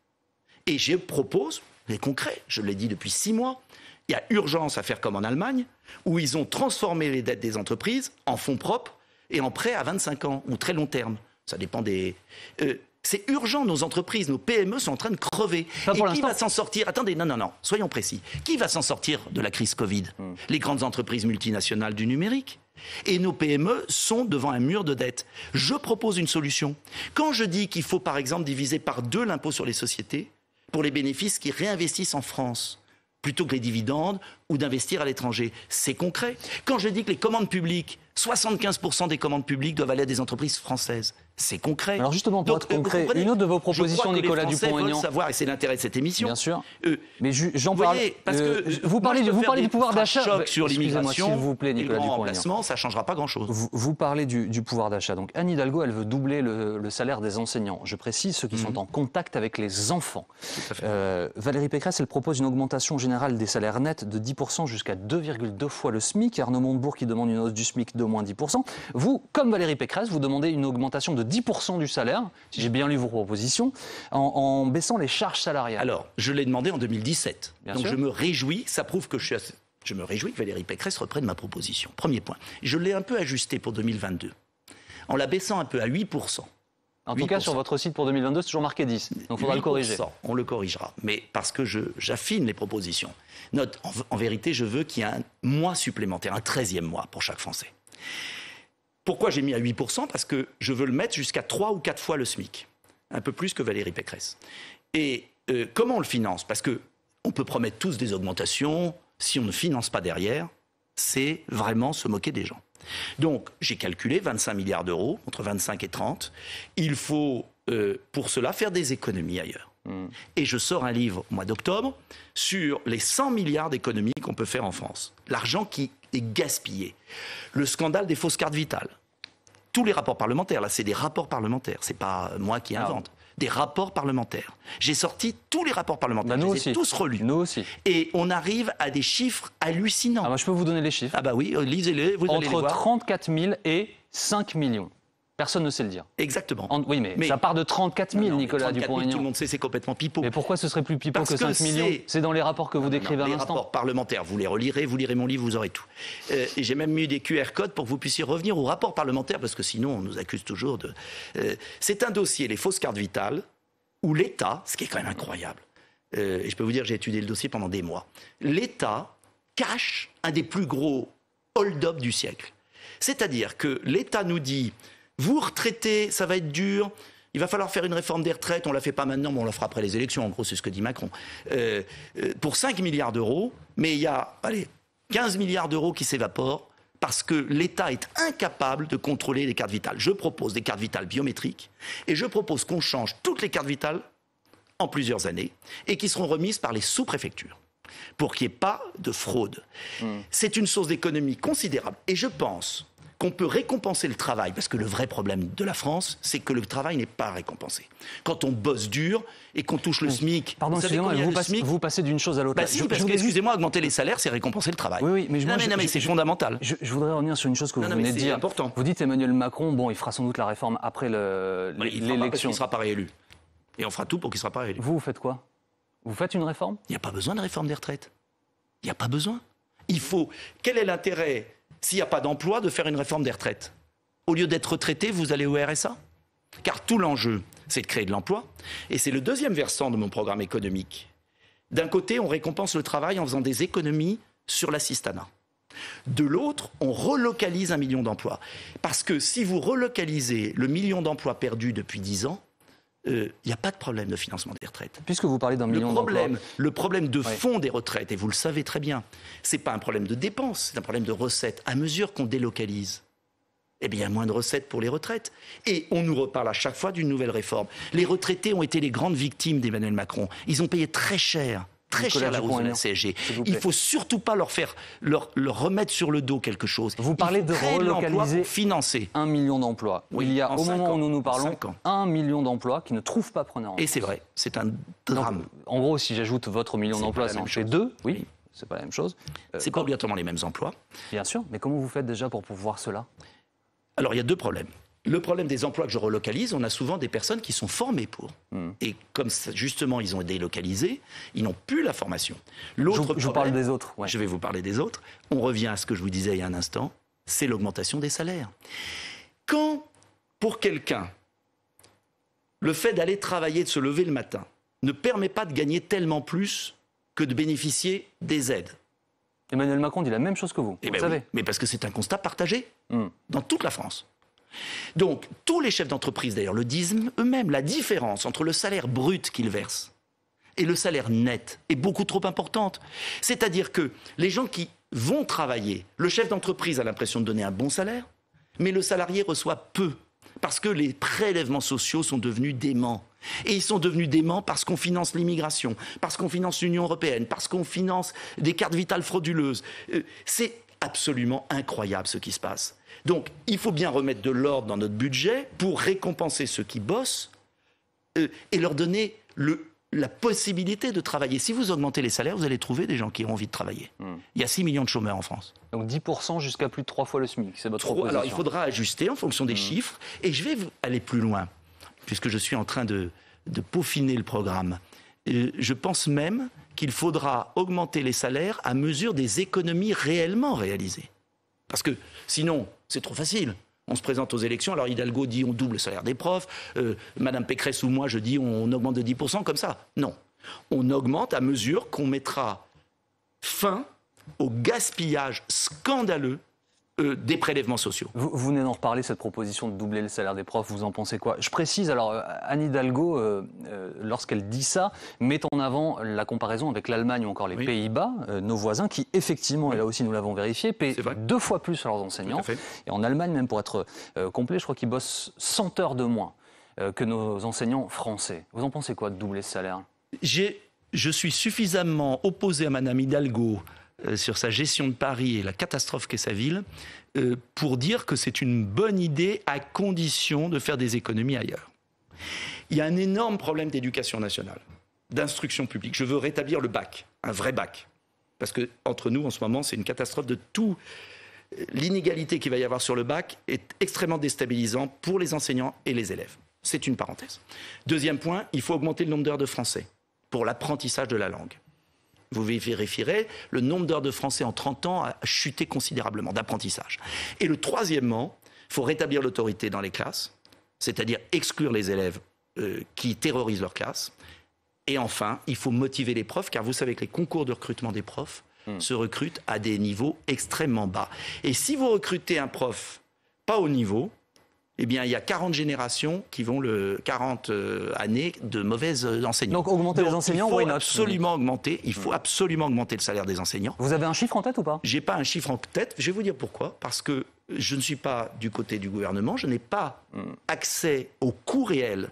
et je propose, les concrets, je l'ai dit depuis six mois, il y a urgence à faire comme en Allemagne, où ils ont transformé les dettes des entreprises en fonds propres et en prêts à 25 ans ou très long terme. Ça dépend des. Euh, c'est urgent, nos entreprises, nos PME sont en train de crever. et qui va s'en sortir Attendez, non, non, non, soyons précis. Qui va s'en sortir de la crise Covid hmm. Les grandes entreprises multinationales du numérique et nos PME sont devant un mur de dette. Je propose une solution. Quand je dis qu'il faut, par exemple, diviser par deux l'impôt sur les sociétés pour les bénéfices qui réinvestissent en France, plutôt que les dividendes ou d'investir à l'étranger. C'est concret. Quand je dis que les commandes publiques, 75% des commandes publiques doivent aller à des entreprises françaises, c'est concret. Alors justement, pour être euh, concret, une autre de vos propositions, Nicolas Dupont-Aignan. savoir, et c'est l'intérêt de cette émission. Bien sûr. Euh, mais j'en parle. Euh, vous parlez, vous du pouvoir d'achat. choc sur l'immigration, s'il vous plaît, Nicolas Dupont-Aignan. Ça changera pas grand-chose. Vous, parlez du, pouvoir d'achat. Donc Anne Hidalgo, elle veut doubler le, salaire des enseignants. Je précise ceux qui sont mhm. en contact avec les enfants. Valérie Pécresse, elle propose une augmentation générale des salaires nets de 10% jusqu'à 2,2 fois le SMIC. Arnaud Montebourg qui demande une hausse du SMIC de moins 10%. Vous, comme Valérie Pécresse, vous demandez une augmentation de 10% du salaire, si j'ai bien lu vos propositions, en, baissant les charges salariales. Alors, je l'ai demandé en 2017. donc je me réjouis, ça prouve que je suis assez... Je me réjouis que Valérie Pécresse reprenne ma proposition. Premier point. Je l'ai un peu ajustée pour 2022, en la baissant un peu à 8%. En tout cas, sur votre site pour 2022, c'est toujours marqué 10. Donc, il faudra le corriger. On le corrigera. Mais parce que j'affine les propositions. Note, en, en vérité, je veux qu'il y ait un mois supplémentaire, un 13e mois pour chaque Français. Pourquoi j'ai mis à 8% Parce que je veux le mettre jusqu'à 3 ou 4 fois le SMIC, un peu plus que Valérie Pécresse. Et euh, comment on le finance Parce que on peut promettre tous des augmentations, si on ne finance pas derrière, c'est vraiment se moquer des gens. Donc, j'ai calculé 25 milliards d'euros, entre 25 et 30. Il faut, euh, pour cela, faire des économies ailleurs. Hmm. Et je sors un livre au mois d'octobre sur les 100 milliards d'économies qu'on peut faire en France. L'argent qui et gaspillé. Le scandale des fausses cartes vitales. Tous les rapports parlementaires, là, c'est des rapports parlementaires, c'est pas euh, moi qui invente. Des rapports parlementaires. J'ai sorti tous les rapports parlementaires, bah, nous les tous relus. Nous aussi. Et on arrive à des chiffres hallucinants. Ah, bah, je peux vous donner les chiffres. Ah, bah oui, euh, lisez-les, vous Entre allez les voir. 34 000 et 5 millions. Personne ne sait le dire. Exactement. oui, mais, ça part de 34 000, Nicolas Dupont-Aignan. Tout le monde sait, c'est complètement pipeau. Mais pourquoi ce serait plus pipeau que 5 millions C'est dans les rapports que vous décrivez à l'instant. Les rapports parlementaires, vous les relirez, vous lirez mon livre, vous aurez tout. Et euh, J'ai même mis des QR codes pour que vous puissiez revenir aux rapports parlementaires, parce que sinon, on nous accuse toujours de... Euh, c'est un dossier, les fausses cartes vitales, où l'État, ce qui est quand même incroyable, euh, et je peux vous dire, j'ai étudié le dossier pendant des mois, l'État cache un des plus gros hold-up du siècle. C'est-à-dire que l'État nous dit vous retraitez, ça va être dur. Il va falloir faire une réforme des retraites. On ne la fait pas maintenant, mais on la fera après les élections. En gros, c'est ce que dit Macron. Euh, euh, pour 5 milliards d'euros, mais il y a allez, 15 milliards d'euros qui s'évaporent parce que l'État est incapable de contrôler les cartes vitales. Je propose des cartes vitales biométriques et je propose qu'on change toutes les cartes vitales en plusieurs années et qui seront remises par les sous-préfectures pour qu'il n'y ait pas de fraude. Hmm. C'est une source d'économie considérable et je pense qu'on peut récompenser le travail, parce que le vrai problème de la France, c'est que le travail n'est pas récompensé. Quand on bosse dur et qu'on touche le SMIC, Pardon, vous, vous, passez d'une chose à l'autre. Bah si, parce moi augmenter les salaires, c'est récompenser le travail. Oui, oui, mais, non, mais, c'est fondamental. Je, voudrais revenir sur une chose que vous venez de dire. Important. Vous dites Emmanuel Macron, bon, il fera sans doute la réforme après l'élection. Il ne sera pas réélu. Et on fera tout pour qu'il ne sera pas réélu. Vous, vous faites quoi Vous faites une réforme Il n'y a pas besoin de réforme des retraites. Il n'y a pas besoin. Il faut. Quel est l'intérêt s'il n'y a pas d'emploi, de faire une réforme des retraites. Au lieu d'être retraité, vous allez au RSA Car tout l'enjeu, c'est de créer de l'emploi. Et c'est le deuxième versant de mon programme économique. D'un côté, on récompense le travail en faisant des économies sur l'assistanat. De l'autre, on relocalise un million d'emplois. Parce que si vous relocalisez le million d'emplois perdus depuis 10 ans, il euh, n'y a pas de problème de financement des retraites. Puisque vous parlez d'un million problèmes, Le problème de fond des retraites, et vous le savez très bien, ce n'est pas un problème de dépenses, c'est un problème de recettes. À mesure qu'on délocalise, eh bien, moins de recettes pour les retraites. Et on nous reparle à chaque fois d'une nouvelle réforme. Les retraités ont été les grandes victimes d'Emmanuel Macron. Ils ont payé très cher très cher la Il faut surtout pas leur faire leur, leur, remettre sur le dos quelque chose. Vous parlez de relocaliser financer un million d'emplois. Il y a au moment où nous nous parlons un million d'emplois qui ne trouvent pas preneur. Et c'est vrai, c'est un drame. en gros, si j'ajoute votre million d'emplois, c'est en fait deux. Oui. C'est pas la même chose. Euh, c'est pas obligatoirement les mêmes emplois. Bien sûr, mais comment vous faites déjà pour pouvoir cela Alors il y a deux problèmes. Le problème des emplois que je relocalise, on a souvent des personnes qui sont formées pour. Hmm. Et comme justement ils ont été délocalisés, ils n'ont plus la formation. L'autre je, problème, je parle des autres. Je vais vous parler des autres. On revient à ce que je vous disais il y a un instant, c'est l'augmentation des salaires. Quand, pour quelqu'un, le fait d'aller travailler, de se lever le matin, ne permet pas de gagner tellement plus que de bénéficier des aides. Emmanuel Macron dit la même chose que vous, eh vous ben savez. mais parce que c'est un constat partagé hmm. dans toute la France. Donc, tous les chefs d'entreprise, d'ailleurs, le disent eux-mêmes, la différence entre le salaire brut qu'ils versent et le salaire net est beaucoup trop importante. C'est-à-dire que les gens qui vont travailler, le chef d'entreprise a l'impression de donner un bon salaire, mais le salarié reçoit peu, parce que les prélèvements sociaux sont devenus déments. Et ils sont devenus déments parce qu'on finance l'immigration, parce qu'on finance l'Union européenne, parce qu'on finance des cartes vitales frauduleuses. Euh, c'est absolument incroyable ce qui se passe. Donc, il faut bien remettre de l'ordre dans notre budget pour récompenser ceux qui bossent euh, et leur donner le, la possibilité de travailler. Si vous augmentez les salaires, vous allez trouver des gens qui ont envie de travailler. Hmm. Il y a 6 millions de chômeurs en France. Donc 10% jusqu'à plus de 3 fois le SMIC, c'est votre Alors il faudra ajuster en fonction des hmm. chiffres. Et je vais aller plus loin, puisque je suis en train de, peaufiner le programme. Euh, je pense même qu'il faudra augmenter les salaires à mesure des économies réellement réalisées. Parce que sinon, c'est trop facile. On se présente aux élections, alors Hidalgo dit on double le salaire des profs, euh, Madame Pécresse ou moi je dis on augmente de 10%, comme ça. Non. On augmente à mesure qu'on mettra fin au gaspillage scandaleux euh, des prélèvements sociaux. Vous, venez d'en reparler, cette proposition de doubler le salaire des profs, vous en pensez quoi Je précise, alors euh, Anne Hidalgo, euh, lorsqu'elle dit ça, met en avant la comparaison avec l'Allemagne ou encore les Pays-Bas, nos voisins, qui effectivement, et là aussi nous l'avons vérifié, paient deux fois plus leurs enseignants. et en Allemagne, même pour être complet, je crois qu'ils bossent 100 heures de moins que nos enseignants français. Vous en pensez quoi de doubler ce salaire Je suis suffisamment opposé à Madame Hidalgo euh, sur sa gestion de Paris et la catastrophe qu'est sa ville, euh, pour dire que c'est une bonne idée à condition de faire des économies ailleurs. Il y a un énorme problème d'éducation nationale, d'instruction publique. Je veux rétablir le bac, un vrai bac. Parce que, nous, en ce moment, c'est une catastrophe de tout. L'inégalité qu'il va y avoir sur le bac est extrêmement déstabilisant pour les enseignants et les élèves. C'est une parenthèse. Deuxième point, il faut augmenter le nombre d'heures de français pour l'apprentissage de la langue vous vérifierez, le nombre d'heures de français en 30 ans a chuté considérablement d'apprentissage. Et le troisièmement, il faut rétablir l'autorité dans les classes, c'est-à-dire exclure les élèves euh, qui terrorisent leur classe. Et enfin, il faut motiver les profs, car vous savez que les concours de recrutement des profs hmm. se recrutent à des niveaux extrêmement bas. Et si vous recrutez un prof pas au niveau, eh bien, il y a 40 générations qui vont le 40 euh, années de mauvaises euh, enseignants. Donc augmenter les enseignants, il faut absolument augmenter. Il faut absolument augmenter le salaire des enseignants. Vous avez un chiffre en tête ou pas J'ai pas un chiffre en tête. Je vais vous dire pourquoi. Parce que je ne suis pas du côté du gouvernement. Je n'ai pas hmm. accès aux coûts réels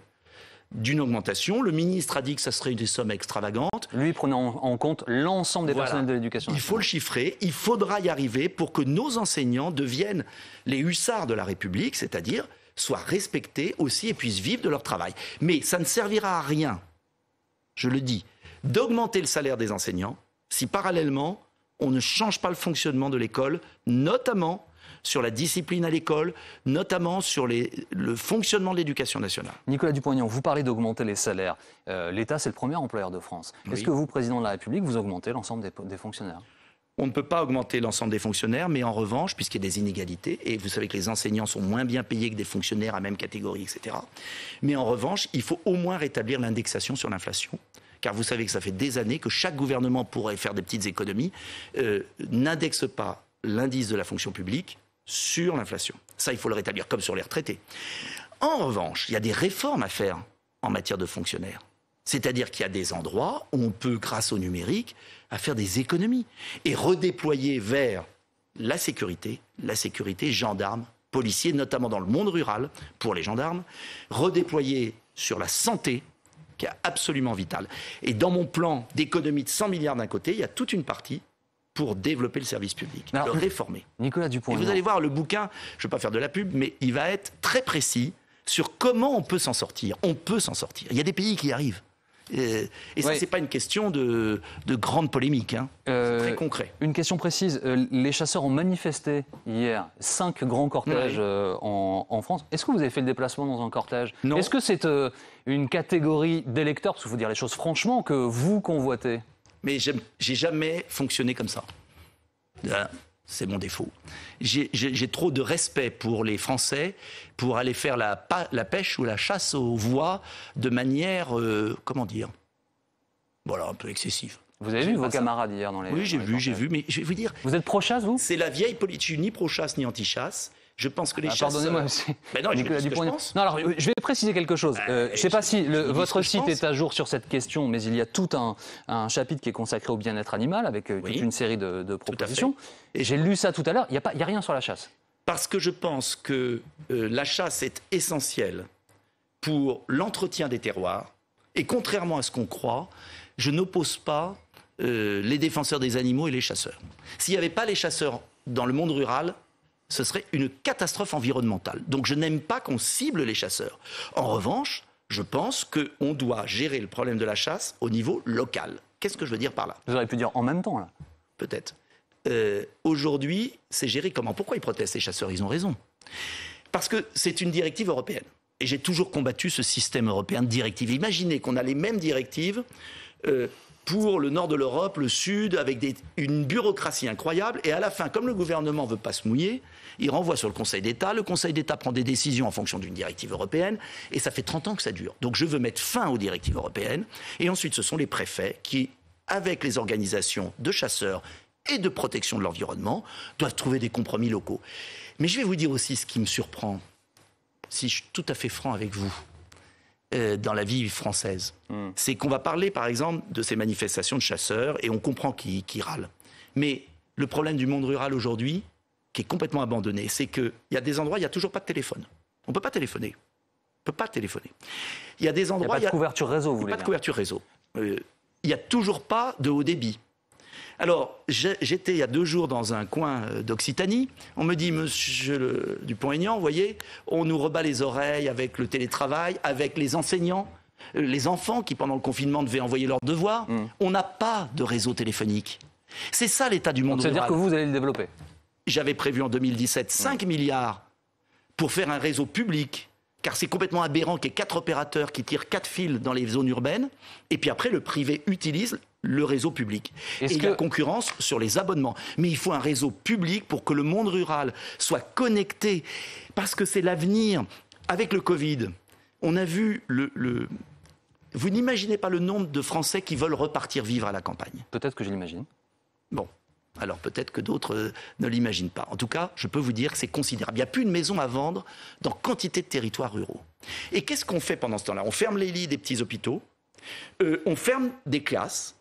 d'une augmentation. Le ministre a dit que ça serait une somme extravagante. Lui prenant en compte l'ensemble des personnels de l'éducation. Il faut le chiffrer, il faudra y arriver pour que nos enseignants deviennent les hussards de la République, c'est-à-dire soient respectés aussi et puissent vivre de leur travail. Mais ça ne servira à rien, je le dis, d'augmenter le salaire des enseignants si parallèlement on ne change pas le fonctionnement de l'école, notamment sur la discipline à l'école, notamment sur le fonctionnement de l'éducation nationale. Nicolas Dupont-Aignan, vous parlez d'augmenter les salaires. Euh, L'État, c'est le premier employeur de France. Est-ce que vous, président de la République, vous augmentez l'ensemble des, fonctionnaires on ne peut pas augmenter l'ensemble des fonctionnaires, mais en revanche, puisqu'il y a des inégalités, et vous savez que les enseignants sont moins bien payés que des fonctionnaires à même catégorie, etc. Mais en revanche, il faut au moins rétablir l'indexation sur l'inflation. Car vous savez que ça fait des années que chaque gouvernement pourrait faire des petites économies, euh, n'indexe pas l'indice de la fonction publique sur l'inflation. Ça, il faut le rétablir comme sur les retraités. En revanche, il y a des réformes à faire en matière de fonctionnaires. C'est-à-dire qu'il y a des endroits où on peut, grâce au numérique, faire des économies et redéployer vers la sécurité, la sécurité gendarmes, policiers, notamment dans le monde rural pour les gendarmes, redéployer sur la santé, qui est absolument vitale. Et dans mon plan d'économie de 100 milliards d'un côté, il y a toute une partie pour développer le service public, le réformer. Nicolas Dupont. Et vous allez voir, le bouquin, je ne vais pas faire de la pub, mais il va être très précis sur comment on peut s'en sortir. On peut s'en sortir. Il y a des pays qui y arrivent. Euh, et, ça, ce c'est pas une question de, grande polémique. Hein. Euh, très concret. Une question précise. Euh, les chasseurs ont manifesté hier cinq grands cortèges en, France. Est-ce que vous avez fait le déplacement dans un cortège Non. Est-ce que c'est une catégorie d'électeurs, parce qu'il faut dire les choses franchement, que vous convoitez mais j'ai jamais fonctionné comme ça. c'est mon défaut. J'ai trop de respect pour les Français pour aller faire la, la pêche ou la chasse aux voies de manière, euh, comment dire, voilà, un peu excessive. Vous avez vu vos camarades hier dans les. Oui, j'ai vu, j'ai vu, mais je vais vous dire. Vous êtes pro-chasse, vous C'est la vieille politique, ni pro-chasse ni anti-chasse. Je pense que les bah, chasseurs... Pardonnez-moi non, je, vais préciser quelque chose. Euh, euh, je ne sais pas si le, votre site est à jour sur cette question, mais il y a tout un, chapitre qui est consacré au bien-être animal avec euh, toute une série de, propositions. Et j'ai lu ça tout à l'heure. Il n'y a, pas, a rien sur la chasse. Parce que je pense que la chasse est essentielle pour l'entretien des terroirs. Et contrairement à ce qu'on croit, je n'oppose pas les défenseurs des animaux et les chasseurs. S'il n'y avait pas les chasseurs dans le monde rural, ce serait une catastrophe environnementale. Donc je n'aime pas qu'on cible les chasseurs. En revanche, je pense qu'on doit gérer le problème de la chasse au niveau local. Qu'est-ce que je veux dire par là Vous auriez pu dire en même temps, là. Peut-être. Euh, aujourd'hui, c'est géré comment Pourquoi ils protestent ces chasseurs Ils ont raison. Parce que c'est une directive européenne. Et j'ai toujours combattu ce système européen de directive Imaginez qu'on a les mêmes directives euh, pour le nord de l'Europe, le sud, avec une bureaucratie incroyable. Et à la fin, comme le gouvernement ne veut pas se mouiller, il renvoie sur le Conseil d'État. Le Conseil d'État prend des décisions en fonction d'une directive européenne. Et ça fait 30 ans que ça dure. Donc je veux mettre fin aux directives européennes. Et ensuite, ce sont les préfets qui, avec les organisations de chasseurs et de protection de l'environnement, doivent trouver des compromis locaux. Mais je vais vous dire aussi ce qui me surprend, si je suis tout à fait franc avec vous. Euh, dans la vie française. Hmm. C'est qu'on va parler, par exemple, de ces manifestations de chasseurs et on comprend qu'ils râlent. Mais le problème du monde rural aujourd'hui, qui est complètement abandonné, c'est qu'il y a des endroits, il n'y a toujours pas de téléphone. On ne peut pas téléphoner. peut pas téléphoner. Il y a des endroits. n'y a pas de couverture réseau, Pas de couverture réseau. Il n'y euh, a toujours pas de haut débit. Alors, j'étais il y a deux jours dans un coin euh, d'Occitanie. On me dit, monsieur Dupont-Aignan, vous voyez, on nous rebat les oreilles avec le télétravail, avec les enseignants, euh, les enfants qui, pendant le confinement, devaient envoyer leurs devoirs. Hmm. On n'a pas de réseau téléphonique. C'est ça l'état du monde. C'est-à-dire que vous allez le développer J'avais prévu en 2017 5 hmm. milliards pour faire un réseau public car c'est complètement aberrant qu'il y ait quatre opérateurs qui tirent quatre fils dans les zones urbaines, et puis après le privé utilise le réseau public. et la concurrence sur les abonnements. Mais il faut un réseau public pour que le monde rural soit connecté, parce que c'est l'avenir. Avec le Covid, on a vu le, Vous n'imaginez pas le nombre de Français qui veulent repartir vivre à la campagne. Peut-être que je l'imagine. Bon. Alors peut-être que d'autres euh, ne l'imaginent pas. En tout cas, je peux vous dire que c'est considérable. Il n'y a plus une maison à vendre dans quantité de territoires ruraux. Et qu'est-ce qu'on fait pendant ce temps-là On ferme les lits des petits hôpitaux, euh, on ferme des classes,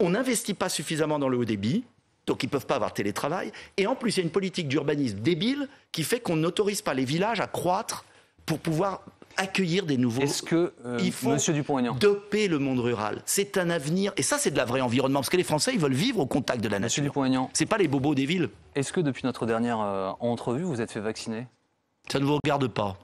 on n'investit pas suffisamment dans le haut débit, donc ils ne peuvent pas avoir télétravail. Et en plus, il y a une politique d'urbanisme débile qui fait qu'on n'autorise pas les villages à croître pour pouvoir accueillir des nouveaux. Est-ce que euh, il faut Monsieur Dupont-Aignan doper le monde rural C'est un avenir et ça c'est de la vraie environnement parce que les Français ils veulent vivre au contact de la nature. Monsieur Dupont-Aignan, c'est pas les bobos des villes. Est-ce que depuis notre dernière euh, entrevue vous êtes fait vacciner Ça ne vous regarde pas.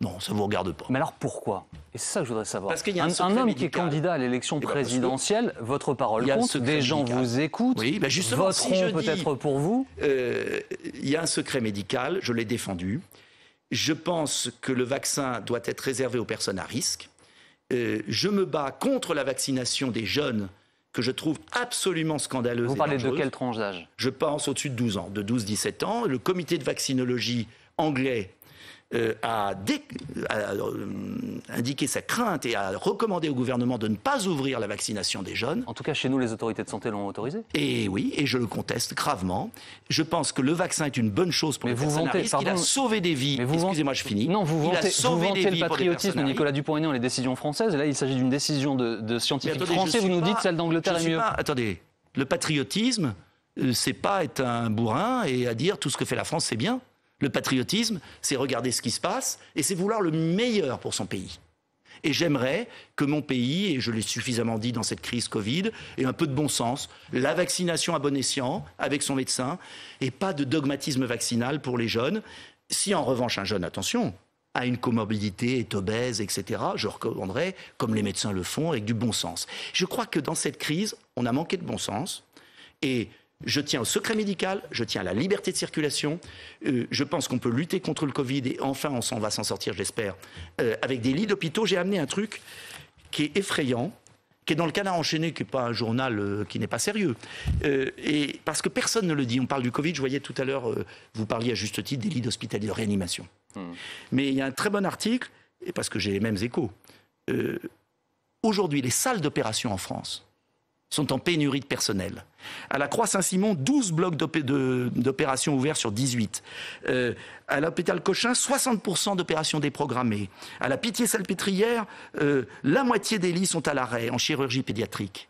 Non, ça ne vous regarde pas. Mais alors pourquoi Et c'est ça que je voudrais savoir. Parce qu'il y a un, un homme qui est candidat à l'élection eh ben, présidentielle, votre parole compte, des gens vous écoutent, oui, ben justement, voteront peut-être pour vous. Euh, il y a un secret médical, je l'ai défendu. Je pense que le vaccin doit être réservé aux personnes à risque. Euh, je me bats contre la vaccination des jeunes que je trouve absolument scandaleuse. Vous parlez de quelle tranche d'âge Je pense au-dessus de 12 ans, de 12-17 ans. Le comité de vaccinologie anglais euh, a, euh, indiqué sa crainte et a recommandé au gouvernement de ne pas ouvrir la vaccination des jeunes. En tout cas, chez nous, les autorités de santé l'ont autorisé. Et oui, et je le conteste gravement. Je pense que le vaccin est une bonne chose pour Mais vous Il a sauvé des vies. Excusez-moi, je finis. Non, vous vantez, vous vantez le patriotisme de Nicolas Dupont-Aignan les décisions françaises. Et là, il s'agit d'une décision de, de scientifiques français. Vous nous dites celle d'Angleterre est mieux. attendez, le patriotisme, euh, c'est pas être un bourrin et à dire tout ce que fait la France, c'est bien. Le patriotisme, c'est regarder ce qui se passe et c'est vouloir le meilleur pour son pays. Et j'aimerais que mon pays, et je l'ai suffisamment dit dans cette crise Covid, ait un peu de bon sens, la vaccination à bon escient, avec son médecin, et pas de dogmatisme vaccinal pour les jeunes. Si en revanche un jeune, attention, a une comorbidité, est obèse, etc., je recommanderais, comme les médecins le font, avec du bon sens. Je crois que dans cette crise, on a manqué de bon sens, et je tiens au secret médical, je tiens à la liberté de circulation. Euh, je pense qu'on peut lutter contre le Covid et enfin on s'en va s'en sortir, j'espère, euh, avec des lits d'hôpitaux. J'ai amené un truc qui est effrayant, qui est dans le canard enchaîné, qui n'est pas un journal euh, qui n'est pas sérieux. et parce que personne ne le dit. On parle du Covid, je voyais tout à l'heure, vous parliez à juste titre des lits d'hospitalier de réanimation. Hmm. Mais il y a un très bon article, et parce que j'ai les mêmes échos. Aujourd'hui, les salles d'opération en France sont en pénurie de personnel. À la Croix-Saint-Simon, 12 blocs d'opérations ouverts sur 18. Euh, à l'hôpital Cochin, 60% d'opérations déprogrammées. À la Pitié-Salpêtrière, euh, la moitié des lits sont à l'arrêt en chirurgie pédiatrique.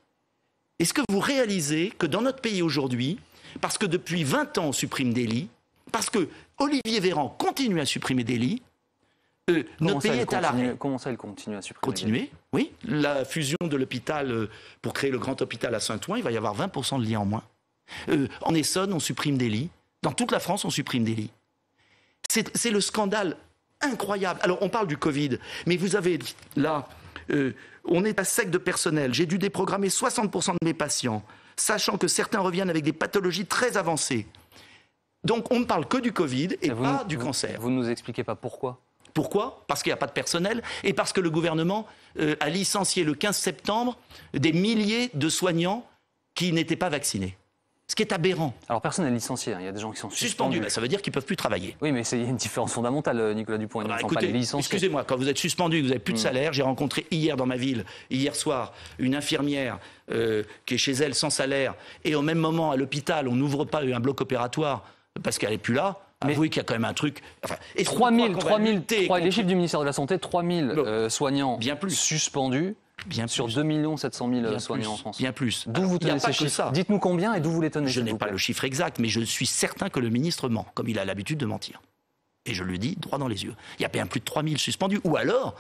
Est-ce que vous réalisez que dans notre pays aujourd'hui, parce que depuis 20 ans on supprime des lits, parce que Olivier Véran continue à supprimer des lits, euh, notre pays est à l'arrêt. Comment ça, il continue à supprimer Continuer oui, la fusion de l'hôpital euh, pour créer le grand hôpital à Saint-Ouen, il va y avoir 20% de lits en moins. Euh, en Essonne, on supprime des lits. Dans toute la France, on supprime des lits. C'est le scandale incroyable. Alors, on parle du Covid, mais vous avez là, euh, on est à sec de personnel. J'ai dû déprogrammer 60% de mes patients, sachant que certains reviennent avec des pathologies très avancées. Donc, on ne parle que du Covid et, pas du cancer. Vous ne nous expliquez pas pourquoi pourquoi Parce qu'il n'y a pas de personnel et parce que le gouvernement euh, a licencié le 15 septembre des milliers de soignants qui n'étaient pas vaccinés. Ce qui est aberrant. Alors personne n'est licencié, hein. il y a des gens qui sont suspendus. suspendus bah, ça veut dire qu'ils ne peuvent plus travailler. Oui, mais c'est une différence fondamentale, euh, Nicolas Dupont. Bah, excusez-moi, quand vous êtes suspendu, que vous n'avez plus de mm. salaire, j'ai rencontré hier dans ma ville, hier soir, une infirmière euh, qui est chez elle sans salaire, et au même moment à l'hôpital, on n'ouvre pas un bloc opératoire parce qu'elle n'est plus là avouez qu'il y a quand même un truc. Enfin, 3000, 3000, T. les chiffres du ministère de la Santé, 3000 000 euh, soignants suspendus. Bien sûr, Sur 2 700 000 soignants en France. Bien plus. D'où vous tenez ces chiffres Dites-nous combien et d'où vous les tenez. Je n'ai pas le chiffre exact, mais je suis certain que le ministre ment, comme il a l'habitude de mentir. Et je le dis droit dans les yeux. Il y a bien plus de 000 suspendus. Ou alors,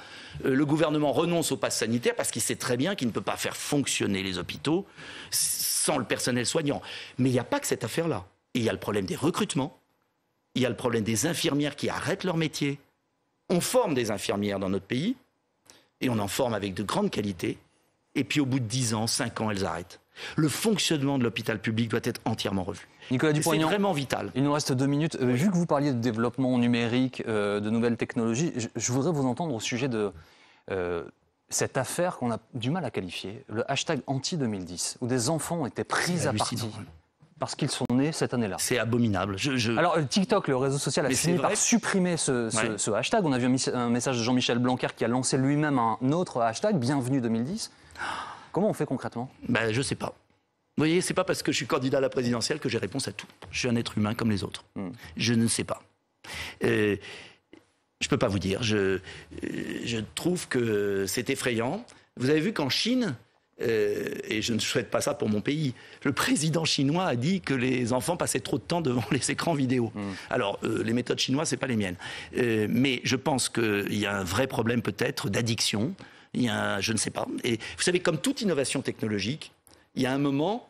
euh, le gouvernement renonce au pass sanitaire parce qu'il sait très bien qu'il ne peut pas faire fonctionner les hôpitaux sans le personnel soignant. Mais il n'y a pas que cette affaire-là. Il y a le problème des recrutements. Il y a le problème des infirmières qui arrêtent leur métier. On forme des infirmières dans notre pays, et on en forme avec de grandes qualités, et puis au bout de 10 ans, 5 ans, elles arrêtent. Le fonctionnement de l'hôpital public doit être entièrement revu. Nicolas C'est vraiment vital. Il nous reste deux minutes. Euh, vu que vous parliez de développement numérique, euh, de nouvelles technologies, je, voudrais vous entendre au sujet de euh, cette affaire qu'on a du mal à qualifier, le hashtag anti-2010, où des enfants étaient pris à partie parce qu'ils sont nés cette année-là. C'est abominable. Alors euh, TikTok, le réseau social, a fini par supprimer ce, hashtag. On a vu un, message de Jean-Michel Blanquer qui a lancé lui-même un autre hashtag, Bienvenue 2010. Comment on fait concrètement ben, Je ne sais pas. Vous voyez, c'est pas parce que je suis candidat à la présidentielle que j'ai réponse à tout. Je suis un être humain comme les autres. Hmm. Je ne sais pas. Euh, je ne peux pas vous dire. Euh, je trouve que c'est effrayant. Vous avez vu qu'en Chine, euh, et je ne souhaite pas ça pour mon pays. Le président chinois a dit que les enfants passaient trop de temps devant les écrans vidéo. Hmm. Alors, euh, les méthodes chinoises, ce n'est pas les miennes. Euh, mais je pense qu'il y a un vrai problème peut-être d'addiction. Il y a je ne sais pas. Et vous savez, comme toute innovation technologique, il y a un moment,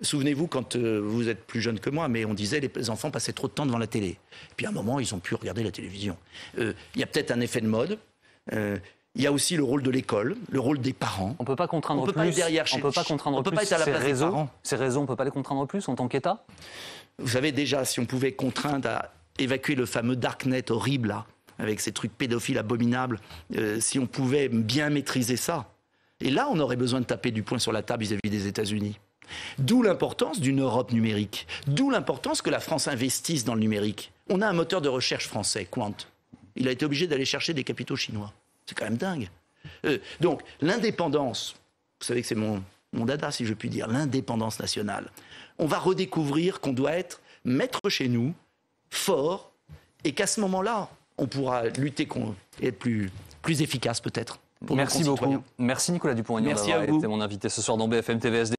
souvenez-vous quand vous êtes plus jeune que moi, mais on disait les enfants passaient trop de temps devant la télé. puis à un moment, ils ont pu regarder la télévision. il y a peut-être un effet de mode. Il y a aussi le rôle de l'école, le rôle des parents. On ne peut pas contraindre plus. derrière chez... On peut pas contraindre Peut pas être à la place Ces raisons, on ne peut pas les contraindre plus en tant qu'État. Vous savez déjà, si on pouvait contraindre à évacuer le fameux darknet horrible avec ces trucs pédophiles abominables, euh, si on pouvait bien maîtriser ça. Et là, on aurait besoin de taper du poing sur la table vis-à-vis -vis des États-Unis. D'où l'importance d'une Europe numérique. D'où l'importance que la France investisse dans le numérique. On a un moteur de recherche français, Quant. Il a été obligé d'aller chercher des capitaux chinois. C'est quand même dingue. Euh, donc, l'indépendance, vous savez que c'est mon, dada, si je puis dire, l'indépendance nationale. On va redécouvrir qu'on doit être maître chez nous, fort, et qu'à ce moment-là, on pourra lutter et être plus, plus efficace peut-être. Merci beaucoup. Merci Nicolas Dupont-Aignan d'avoir été mon invité ce soir dans BFM TVSD.